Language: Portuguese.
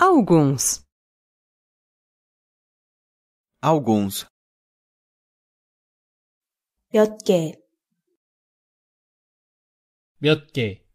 Alguns. Alguns. 몇 개. 몇 개.